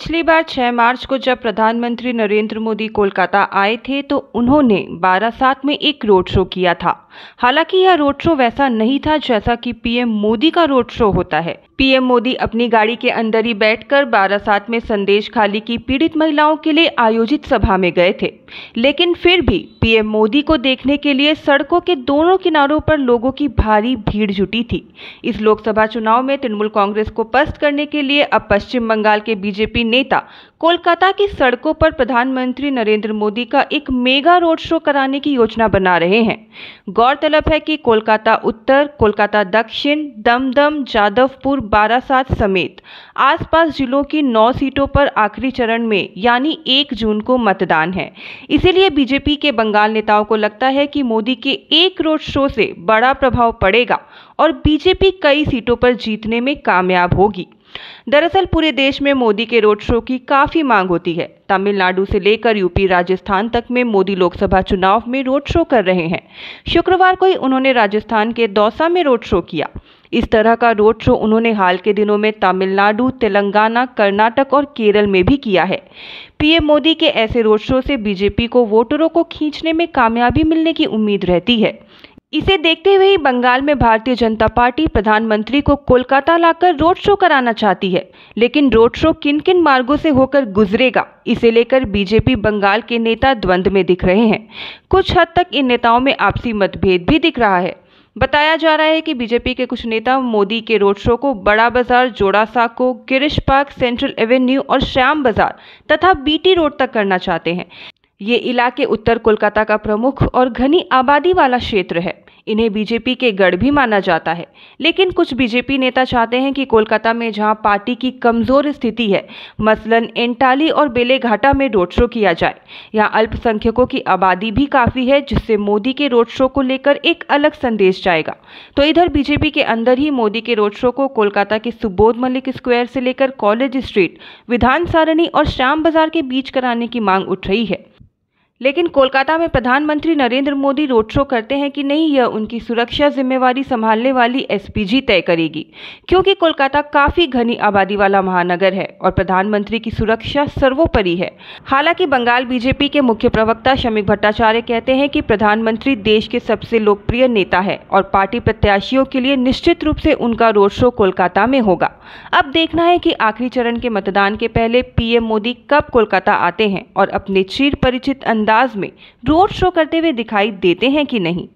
पिछली बार 6 मार्च को जब प्रधानमंत्री नरेंद्र मोदी कोलकाता आए थे तो उन्होंने बारासात में एक रोड शो किया था हालांकि यह रोड शो वैसा नहीं था जैसा कि पीएम मोदी का रोड शो होता है पीएम मोदी अपनी गाड़ी के अंदर ही बैठकर बारासात में संदेश खाली की पीड़ित महिलाओं के लिए आयोजित सभा में गए थे लेकिन फिर भी पीएम मोदी को देखने के लिए सड़कों के दोनों किनारों पर लोगों की भारी भीड़ जुटी थी इस लोकसभा चुनाव में तृणमूल कांग्रेस को पस्त करने के लिए अब पश्चिम बंगाल के बीजेपी नेता कोलकाता की सड़कों पर प्रधानमंत्री नरेंद्र मोदी का एक मेगा रोड शो कराने की योजना बना रहे हैं गौरतलब है कि कोलकाता उत्तर कोलकाता दक्षिण दमदम जादवपुर बारासात समेत आसपास जिलों की नौ सीटों पर आखिरी चरण में यानी एक जून को मतदान है इसीलिए बीजेपी के बंगाल नेताओं को लगता है कि मोदी के एक रोड शो से बड़ा प्रभाव पड़ेगा और बीजेपी कई सीटों पर जीतने में कामयाब होगी दरअसल पूरे देश में मोदी के रोड शो की काफ़ी मांग होती है तमिलनाडु से लेकर यूपी राजस्थान तक में मोदी लोकसभा चुनाव में रोड शो कर रहे हैं शुक्रवार को ही उन्होंने राजस्थान के दौसा में रोड शो किया इस तरह का रोड शो उन्होंने हाल के दिनों में तमिलनाडु तेलंगाना कर्नाटक और केरल में भी किया है पीएम मोदी के ऐसे रोड शो से बीजेपी को वोटरों को खींचने में कामयाबी मिलने की उम्मीद रहती है इसे देखते हुए ही बंगाल में भारतीय जनता पार्टी प्रधानमंत्री को कोलकाता लाकर रोड शो कराना चाहती है लेकिन रोड शो किन किन मार्गों से होकर गुजरेगा इसे लेकर बीजेपी बंगाल के नेता द्वंद्व में दिख रहे हैं कुछ हद तक इन नेताओं में आपसी मतभेद भी दिख रहा है बताया जा रहा है कि बीजेपी के कुछ नेता मोदी के रोड शो को बड़ा बाजार जोड़ा साको गिरिश पार्क सेंट्रल एवेन्यू और श्याम बाजार तथा बीटी रोड तक करना चाहते हैं ये इलाके उत्तर कोलकाता का प्रमुख और घनी आबादी वाला क्षेत्र है इन्हें बीजेपी के गढ़ भी माना जाता है लेकिन कुछ बीजेपी नेता चाहते हैं कि कोलकाता में जहां पार्टी की कमजोर स्थिति है मसलन एंटाली और बेलेघाटा में रोड शो किया जाए यहां अल्पसंख्यकों की आबादी भी काफ़ी है जिससे मोदी के रोड शो को लेकर एक अलग संदेश जाएगा तो इधर बीजेपी के अंदर ही मोदी के रोड शो को कोलकाता के सुबोध मलिक स्क्वायर से लेकर कॉलेज स्ट्रीट विधान सारणी और श्याम बाजार के बीच कराने की मांग उठ रही है लेकिन कोलकाता में प्रधानमंत्री नरेंद्र मोदी रोड शो करते हैं कि नहीं यह उनकी सुरक्षा जिम्मेवारी संभालने वाली एसपीजी तय करेगी क्योंकि कोलकाता काफी घनी आबादी वाला महानगर है और प्रधानमंत्री की सुरक्षा सर्वोपरि है हालांकि बंगाल बीजेपी के मुख्य प्रवक्ता शमिक भट्टाचार्य कहते हैं कि प्रधानमंत्री देश के सबसे लोकप्रिय नेता है और पार्टी प्रत्याशियों के लिए निश्चित रूप से उनका रोड शो कोलकाता में होगा अब देखना है कि आखिरी चरण के मतदान के पहले पीएम मोदी कब कोलकाता आते हैं और अपने चीर परिचित अंदर अंदाज में रोड शो करते हुए दिखाई देते हैं कि नहीं